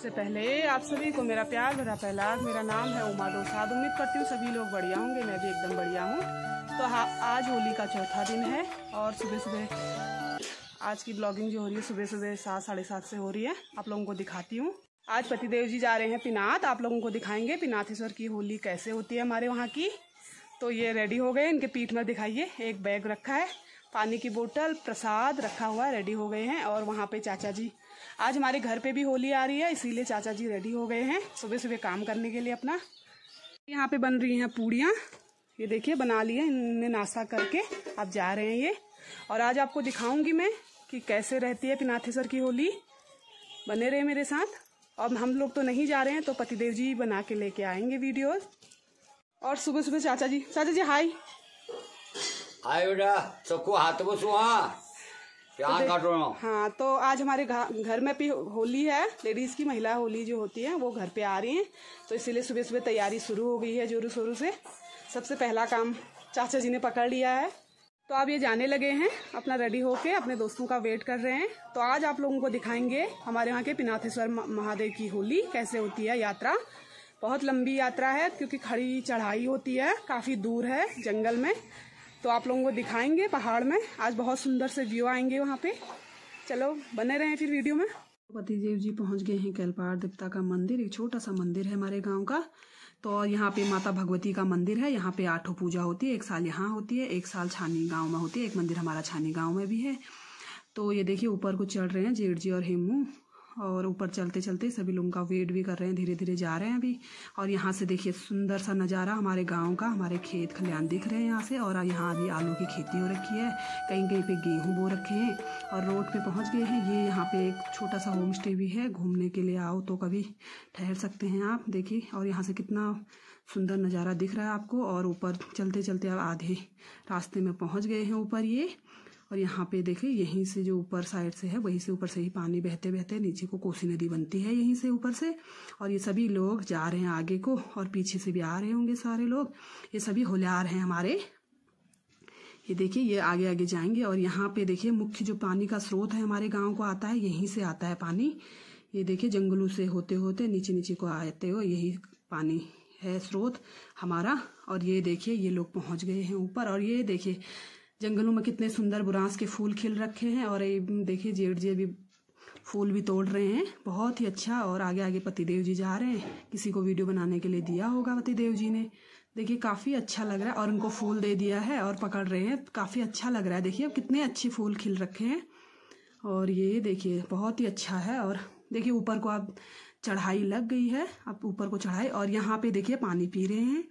सबसे पहले आप सभी को मेरा प्यार भरा पहला मेरा नाम है उमा डोसाद उम्मीद करती हूँ सभी लोग बढ़िया होंगे मैं भी एकदम बढ़िया हूँ तो हाँ आज होली का चौथा दिन है और सुबह सुबह आज की ब्लॉगिंग जो हो रही है सुबह सुबह सात साढ़े सात से हो रही है आप लोगों को दिखाती हूँ आज पतिदेव जी जा रहे हैं पिनाथ आप लोगों को दिखाएंगे पिनाथेश्वर की होली कैसे होती है हमारे वहाँ की तो ये रेडी हो गए इनके पीठ में दिखाइए एक बैग रखा है पानी की बोतल प्रसाद रखा हुआ रेडी हो गए हैं और वहाँ पे चाचा जी आज हमारे घर पे भी होली आ रही है इसीलिए चाचा जी रेडी हो गए हैं सुबह सुबह काम करने के लिए अपना यहाँ पे बन रही हैं पूड़ियाँ ये देखिए बना लिए इनने नाश्ता करके आप जा रहे हैं ये और आज आपको दिखाऊंगी मैं कि कैसे रहती है पिनाथेसर की होली बने रहे मेरे साथ अब हम लोग तो नहीं जा रहे हैं तो पतिदेव जी बना के लेके आएंगे वीडियोज़ और सुबह सुबह चाचा जी चाचा जी हाई आए बेटा सबको हाथ बसो हाँ यहाँ तो हाँ तो आज हमारे घर में भी होली है लेडीज की महिला होली जो होती है वो घर पे आ रही हैं तो इसीलिए सुबह सुबह तैयारी शुरू हो गई है जोरू शोरू से सबसे पहला काम चाचा जी ने पकड़ लिया है तो आप ये जाने लगे हैं अपना रेडी होके अपने दोस्तों का वेट कर रहे हैं तो आज आप लोगों को दिखाएंगे हमारे यहाँ के पिनाथेश्वर महादेव की होली कैसे होती है यात्रा बहुत लंबी यात्रा है क्योंकि खड़ी चढ़ाई होती है काफी दूर है जंगल में तो आप लोगों को दिखाएंगे पहाड़ में आज बहुत सुंदर से व्यू आएंगे वहाँ पे चलो बने रहे फिर वीडियो में पति देव जी पहुँच गए हैं कैलपाड़ देवता का मंदिर एक छोटा सा मंदिर है हमारे गाँव का तो यहाँ पे माता भगवती का मंदिर है यहाँ पे आठों पूजा होती है एक साल यहाँ होती है एक साल छानी गाँव में होती है एक मंदिर हमारा छानी गाँव में भी है तो ये देखिए ऊपर को चढ़ रहे हैं जेठ जी और हेमू और ऊपर चलते चलते सभी लोगों का वेट भी कर रहे हैं धीरे धीरे जा रहे हैं अभी और यहाँ से देखिए सुंदर सा नज़ारा हमारे गांव का हमारे खेत खलिहान दिख रहे हैं यहाँ से और यहाँ अभी आलू की खेती हो रखी है कहीं कहीं पे गेहूँ बो रखे हैं और रोड पे पहुँच गए हैं ये यहाँ पे एक छोटा सा होम स्टे भी है घूमने के लिए आओ तो कभी ठहर सकते हैं आप देखिए और यहाँ से कितना सुंदर नज़ारा दिख रहा है आपको और ऊपर चलते चलते आप आधे रास्ते में पहुँच गए हैं ऊपर ये और यहाँ पे देखिए यहीं से जो ऊपर साइड से है वहीं से ऊपर से ही पानी बहते बहते नीचे को कोसी नदी बनती है यहीं से ऊपर से और ये सभी लोग जा रहे हैं आगे को और पीछे से भी आ रहे होंगे सारे लोग ये सभी होल्यार हैं हमारे ये देखिए ये आगे आगे जाएंगे और यहाँ पे देखिए मुख्य जो पानी का स्रोत है हमारे गांव को आता है यहीं से आता है पानी ये देखिए जंगलों से होते होते नीचे नीचे को आते हो यही पानी है स्रोत हमारा और ये देखिए ये लोग पहुंच गए हैं ऊपर और ये देखिए जंगलों में कितने सुंदर बुरांस के फूल खिल रखे हैं और ये देखिए जेठ जी अभी फूल भी तोड़ रहे हैं बहुत ही अच्छा और आगे आगे पतिदेव जी जा रहे हैं किसी को वीडियो बनाने के लिए दिया होगा पतिदेव जी ने देखिए काफ़ी अच्छा लग रहा है और उनको फूल दे दिया है और पकड़ रहे हैं काफ़ी अच्छा लग रहा है देखिए अब कितने अच्छे फूल खिल रखे हैं और ये देखिए बहुत ही अच्छा है और देखिए ऊपर को अब चढ़ाई लग गई है अब ऊपर को चढ़ाई और यहाँ पे देखिए पानी पी रहे हैं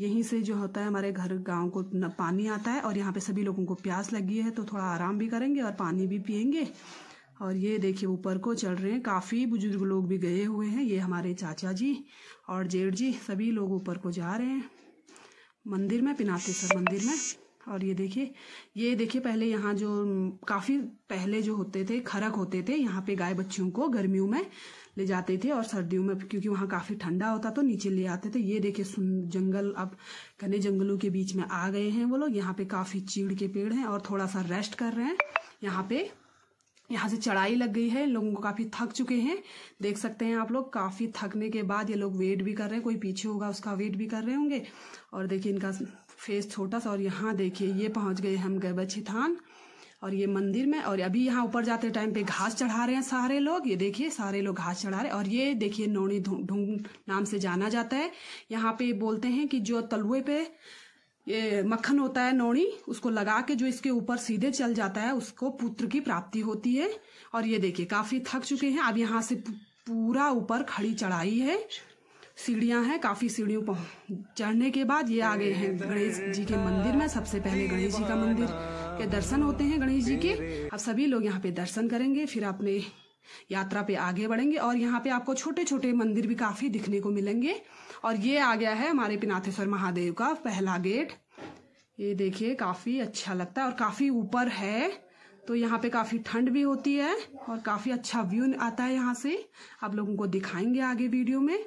यहीं से जो होता है हमारे घर गांव को पानी आता है और यहाँ पे सभी लोगों को प्यास लगी है तो थोड़ा आराम भी करेंगे और पानी भी पियेंगे और ये देखिए ऊपर को चल रहे हैं काफ़ी बुजुर्ग लोग भी गए हुए हैं ये हमारे चाचा जी और जेठ जी सभी लोग ऊपर को जा रहे हैं मंदिर में पिनाते सर मंदिर में और ये देखिए ये देखिए पहले यहाँ जो काफ़ी पहले जो होते थे खरक होते थे यहाँ पे गाय बच्चियों को गर्मियों में ले जाते थे और सर्दियों में क्योंकि वहाँ काफ़ी ठंडा होता तो नीचे ले आते थे ये देखिए जंगल अब घने जंगलों के बीच में आ गए हैं वो लोग यहाँ पे काफ़ी चीड़ के पेड़ हैं और थोड़ा सा रेस्ट कर रहे हैं यहाँ पे यहाँ से चढ़ाई लग गई है लोगों को काफ़ी थक चुके हैं देख सकते हैं आप लोग काफ़ी थकने के बाद ये लोग वेट भी कर रहे हैं कोई पीछे होगा उसका वेट भी कर रहे होंगे और देखिए इनका फेस छोटा सा और यहाँ देखिए ये पहुँच गए हम गैबछी थान और ये मंदिर में और अभी यहाँ ऊपर जाते टाइम पे घास चढ़ा रहे हैं सारे लोग ये देखिए सारे लोग घास चढ़ा रहे हैं और ये देखिए नोनी ढूंढ नाम से जाना जाता है यहाँ पे बोलते हैं कि जो तलुए पे ये मक्खन होता है नोनी उसको लगा के जो इसके ऊपर सीधे चल जाता है उसको पुत्र की प्राप्ति होती है और ये देखिए काफी थक चुके हैं अब यहाँ से पूरा ऊपर खड़ी चढ़ाई है सीढ़ियां हैं काफी सीढ़ियों पर चढ़ने के बाद ये आ गए हैं गणेश जी के मंदिर में सबसे पहले गणेश जी का मंदिर के दर्शन होते हैं गणेश जी के अब सभी लोग यहाँ पे दर्शन करेंगे फिर अपने यात्रा पे आगे बढ़ेंगे और यहाँ पे आपको छोटे छोटे मंदिर भी काफी दिखने को मिलेंगे और ये आ गया है हमारे पिनाथेश्वर महादेव का पहला गेट ये देखिए काफी अच्छा लगता है और काफी ऊपर है तो यहाँ पे काफ़ी ठंड भी होती है और काफ़ी अच्छा व्यू आता है यहाँ से आप लोगों को दिखाएंगे आगे वीडियो में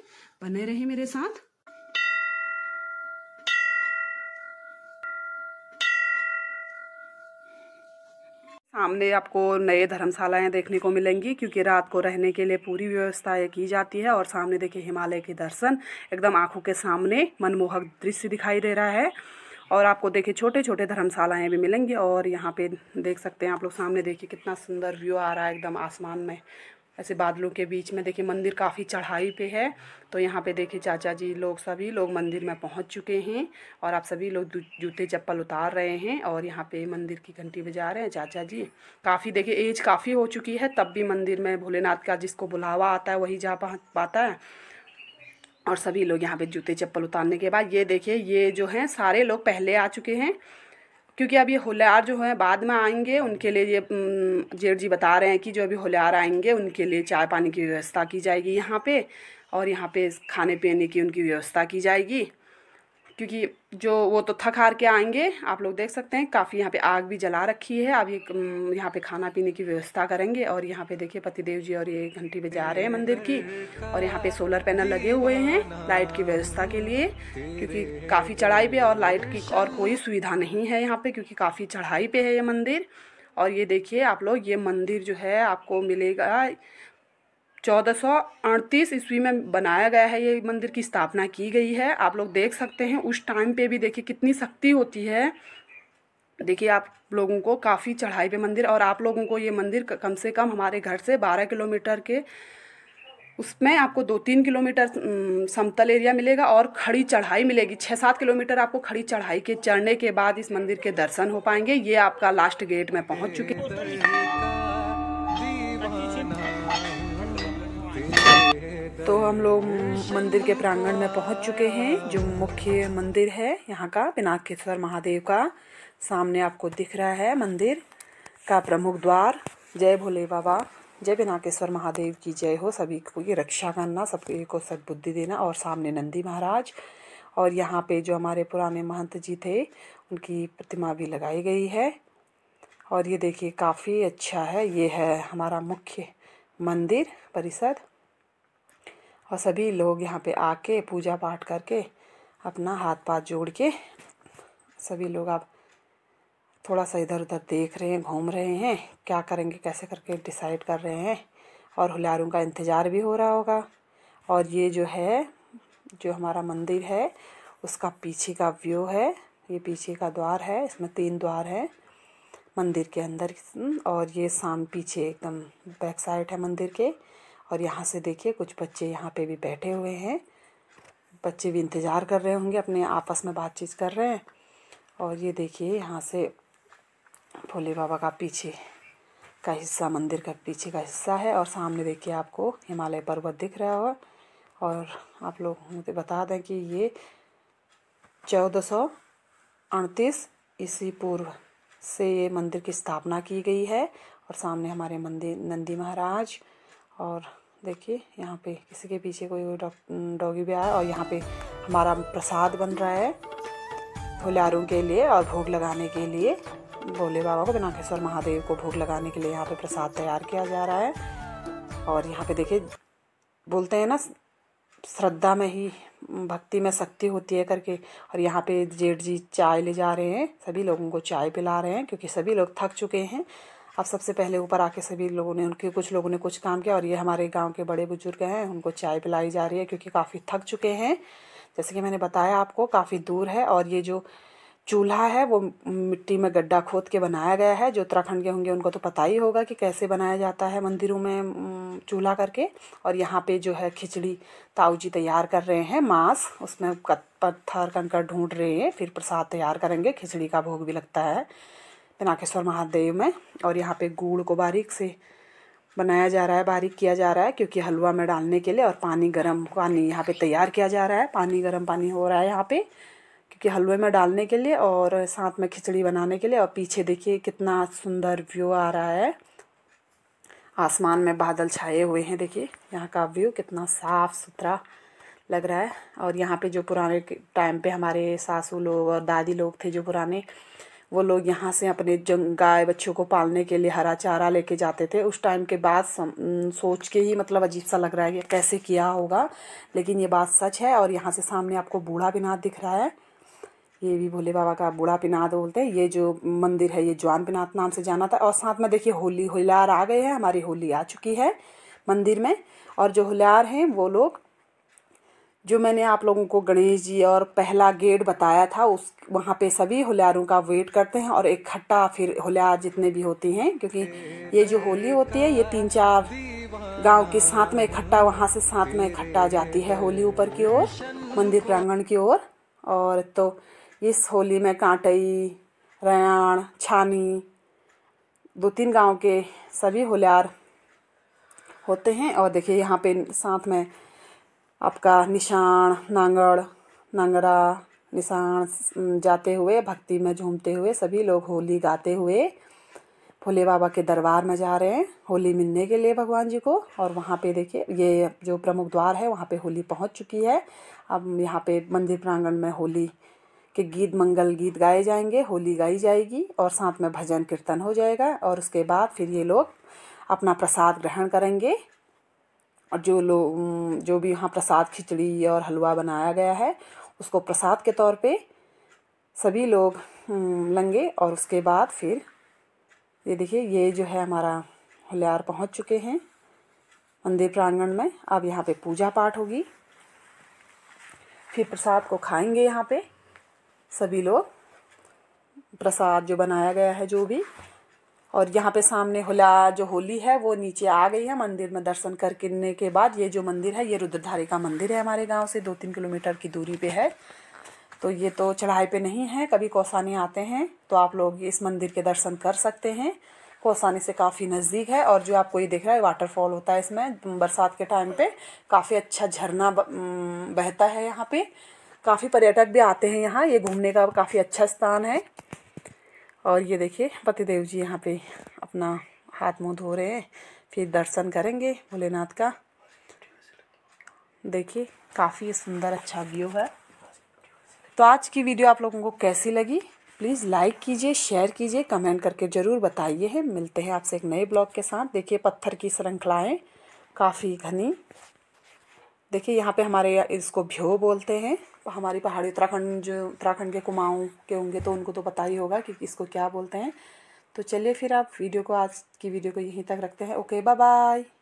बने रहे मेरे साथ सामने आपको नए धर्मशालाएं देखने को मिलेंगी क्योंकि रात को रहने के लिए पूरी व्यवस्थाएं की जाती है और सामने देखिए हिमालय के दर्शन एकदम आंखों के सामने मनमोहक दृश्य दिखाई दे रहा है और आपको देखिए छोटे छोटे धर्मशालाएँ भी मिलेंगी और यहाँ पे देख सकते हैं आप लोग सामने देखिए कितना सुंदर व्यू आ रहा है एकदम आसमान में ऐसे बादलों के बीच में देखिए मंदिर काफ़ी चढ़ाई पे है तो यहाँ पे देखिए चाचा जी लोग सभी लोग मंदिर में पहुँच चुके हैं और आप सभी लोग जूते चप्पल उतार रहे हैं और यहाँ पे मंदिर की घंटी बजा रहे हैं चाचा जी काफ़ी देखिए एज काफ़ी हो चुकी है तब भी मंदिर में भोलेनाथ का जिसको बुलावा आता है वही जा पाता है और सभी लोग यहाँ पे जूते चप्पल उतारने के बाद ये देखिए ये जो हैं सारे लोग पहले आ चुके हैं क्योंकि अब ये होल्यार जो है बाद में आएंगे उनके लिए ये जेठ जी बता रहे हैं कि जो अभी होल्यार आएंगे उनके लिए चाय पानी की व्यवस्था की जाएगी यहाँ पे और यहाँ पे खाने पीने की उनकी व्यवस्था की जाएगी क्योंकि जो वो तो थक हार के आएंगे आप लोग देख सकते हैं काफ़ी यहाँ पे आग भी जला रखी है अब ये यहाँ पे खाना पीने की व्यवस्था करेंगे और यहाँ पे देखिए पतिदेव जी और ये घंटी बजा रहे हैं मंदिर की और यहाँ पे सोलर पैनल लगे हुए हैं लाइट की व्यवस्था के लिए क्योंकि काफ़ी चढ़ाई पे और लाइट की और कोई सुविधा नहीं है यहाँ पर क्योंकि काफ़ी चढ़ाई पर है ये मंदिर और ये देखिए आप लोग ये मंदिर जो है आपको मिलेगा चौदह ईस्वी में बनाया गया है ये मंदिर की स्थापना की गई है आप लोग देख सकते हैं उस टाइम पे भी देखिए कितनी शक्ति होती है देखिए आप लोगों को काफ़ी चढ़ाई पे मंदिर और आप लोगों को ये मंदिर कम से कम हमारे घर से 12 किलोमीटर के उसमें आपको दो तीन किलोमीटर समतल एरिया मिलेगा और खड़ी चढ़ाई मिलेगी छः सात किलोमीटर आपको खड़ी चढ़ाई के चढ़ने के बाद इस मंदिर के दर्शन हो पाएंगे ये आपका लास्ट गेट में पहुँच चुके हैं तो हम लोग मंदिर के प्रांगण में पहुंच चुके हैं जो मुख्य मंदिर है यहाँ का पिनाकेश्वर महादेव का सामने आपको दिख रहा है मंदिर का प्रमुख द्वार जय भोले बाबा जय पिनाकेश्वर महादेव की जय हो सभी को ये रक्षा करना सबको को सदबुद्धि देना और सामने नंदी महाराज और यहाँ पे जो हमारे पुराने महंत जी थे उनकी प्रतिमा भी लगाई गई है और ये देखिए काफ़ी अच्छा है ये है हमारा मुख्य मंदिर परिसर और सभी लोग यहाँ पे आके पूजा पाठ करके अपना हाथ पाथ जोड़ के सभी लोग आप थोड़ा सा इधर उधर देख रहे हैं घूम रहे हैं क्या करेंगे कैसे करके डिसाइड कर रहे हैं और हुलारों का इंतज़ार भी हो रहा होगा और ये जो है जो हमारा मंदिर है उसका पीछे का व्यू है ये पीछे का द्वार है इसमें तीन द्वार हैं मंदिर के अंदर और ये शाम पीछे एकदम बैक साइड है मंदिर के और यहाँ से देखिए कुछ बच्चे यहाँ पे भी बैठे हुए हैं बच्चे भी इंतज़ार कर रहे होंगे अपने आपस में बातचीत कर रहे हैं और ये देखिए यहाँ से भोले बाबा का पीछे का हिस्सा मंदिर का पीछे का हिस्सा है और सामने देखिए आपको हिमालय पर्वत दिख रहा होगा और आप लोग मुझे बता दें कि ये चौदह सौ अड़तीस ईस्वी पूर्व से ये मंदिर की स्थापना की गई है और सामने हमारे मंदिर नंदी महाराज और देखिए यहाँ पे किसी के पीछे कोई डॉगी भी आया और यहाँ पे हमारा प्रसाद बन रहा है फुलारों के लिए और भोग लगाने के लिए भोले बाबा को बिनाकेश्वर महादेव को भोग लगाने के लिए यहाँ पे प्रसाद तैयार किया जा रहा है और यहाँ पे देखिए बोलते हैं ना श्रद्धा में ही भक्ति में शक्ति होती है करके और यहाँ पे जेठ जी चाय ले जा रहे हैं सभी लोगों को चाय पिला रहे हैं क्योंकि सभी लोग थक चुके हैं अब सबसे पहले ऊपर आके सभी लोगों ने उनके कुछ लोगों ने कुछ काम किया और ये हमारे गांव के बड़े बुजुर्ग हैं उनको चाय पिलाई जा रही है क्योंकि काफ़ी थक चुके हैं जैसे कि मैंने बताया आपको काफ़ी दूर है और ये जो चूल्हा है वो मिट्टी में गड्ढा खोद के बनाया गया है जो उत्तराखंड के होंगे उनको तो पता ही होगा कि कैसे बनाया जाता है मंदिरों में चूल्हा करके और यहाँ पे जो है खिचड़ी ताऊ जी तैयार कर रहे हैं मांस उसमें पत्थर कंकड़ ढूंढ रहे हैं फिर प्रसाद तैयार करेंगे खिचड़ी का भोग भी लगता है पिनाकेश्वर महादेव में और यहाँ पे गुड़ को बारीक से बनाया जा रहा है बारीक किया जा रहा है क्योंकि हलवा में डालने के लिए और पानी गर्म पानी यहाँ पे तैयार किया जा रहा है पानी गर्म पानी हो रहा है यहाँ पे क्योंकि हलवे में डालने के लिए और साथ में खिचड़ी बनाने के लिए और पीछे देखिए कितना सुंदर व्यू आ रहा है आसमान में बादल छाए हुए हैं देखिए यहाँ का व्यू कितना साफ़ सुथरा लग रहा है और यहाँ पे जो पुराने टाइम पे हमारे सासू लोग और दादी लोग थे जो पुराने वो लोग यहाँ से अपने जंग गाय बच्चों को पालने के लिए हरा चारा लेके जाते थे उस टाइम के बाद सोच के ही मतलब अजीब सा लग रहा है कि कैसे किया होगा लेकिन ये बात सच है और यहाँ से सामने आपको बूढ़ा पिनाद दिख रहा है ये भी भोले बाबा का बूढ़ा पिनाद बोलते हैं ये जो मंदिर है ये जवान पिनाद नाम से जाना था और साथ में देखिए होली होलार आ गए हैं हमारी होली आ चुकी है मंदिर में और जो होलार हैं वो लोग जो मैंने आप लोगों को गणेश जी और पहला गेट बताया था उस वहाँ पे सभी होल्यारों का वेट करते हैं और इकट्ठा फिर होल्यार जितने भी होती हैं क्योंकि ये जो होली होती है ये तीन चार गांव के साथ में इकट्ठा वहाँ से साथ में इकट्ठा जाती है होली ऊपर की ओर मंदिर प्रांगण की ओर और, और तो इस होली में कांटई रयाण छानी दो तीन गांव के सभी होल्यार होते हैं और देखिए यहाँ पे साथ में आपका निशान नांगड़ नांगरा निशान जाते हुए भक्ति में झूमते हुए सभी लोग होली गाते हुए भोले बाबा के दरबार में जा रहे हैं होली मिलने के लिए भगवान जी को और वहाँ पे देखिए ये जो प्रमुख द्वार है वहाँ पे होली पहुँच चुकी है अब यहाँ पे मंदिर प्रांगण में होली के गीत मंगल गीत गाए जाएंगे होली गाई जाएगी और साथ में भजन कीर्तन हो जाएगा और उसके बाद फिर ये लोग अपना प्रसाद ग्रहण करेंगे और जो लोग जो भी यहाँ प्रसाद खिचड़ी और हलवा बनाया गया है उसको प्रसाद के तौर पे सभी लोग लंगे और उसके बाद फिर ये देखिए ये जो है हमारा होल्यार पहुँच चुके हैं मंदिर प्रांगण में अब यहाँ पे पूजा पाठ होगी फिर प्रसाद को खाएंगे यहाँ पे सभी लोग प्रसाद जो बनाया गया है जो भी और यहाँ पे सामने होला जो होली है वो नीचे आ गई है मंदिर में दर्शन करने के बाद ये जो मंदिर है ये रुद्रधारी का मंदिर है हमारे गांव से दो तीन किलोमीटर की दूरी पे है तो ये तो चढ़ाई पे नहीं है कभी कौसानी आते हैं तो आप लोग इस मंदिर के दर्शन कर सकते हैं कौसानी से काफ़ी नज़दीक है और जो आपको ये देख रहा है वाटरफॉल होता है इसमें बरसात के टाइम पे काफ़ी अच्छा झरना बहता है यहाँ पे काफ़ी पर्यटक भी आते हैं यहाँ ये घूमने का काफ़ी अच्छा स्थान है और ये देखिए पतिदेव जी यहाँ पे अपना हाथ मुंह धो रहे हैं फिर दर्शन करेंगे भोलेनाथ का देखिए काफ़ी सुंदर अच्छा व्यू है तो आज की वीडियो आप लोगों को कैसी लगी प्लीज़ लाइक कीजिए शेयर कीजिए कमेंट करके ज़रूर बताइए है मिलते हैं आपसे एक नए ब्लॉग के साथ देखिए पत्थर की श्रृंखलाएँ काफ़ी घनी देखिए यहाँ पे हमारे इसको भ्यो बोलते हैं हमारी पहाड़ी उत्तराखंड जो उत्तराखंड के कुमाऊँ के होंगे तो उनको तो पता ही होगा कि इसको क्या बोलते हैं तो चलिए फिर आप वीडियो को आज की वीडियो को यहीं तक रखते हैं ओके बाय बाय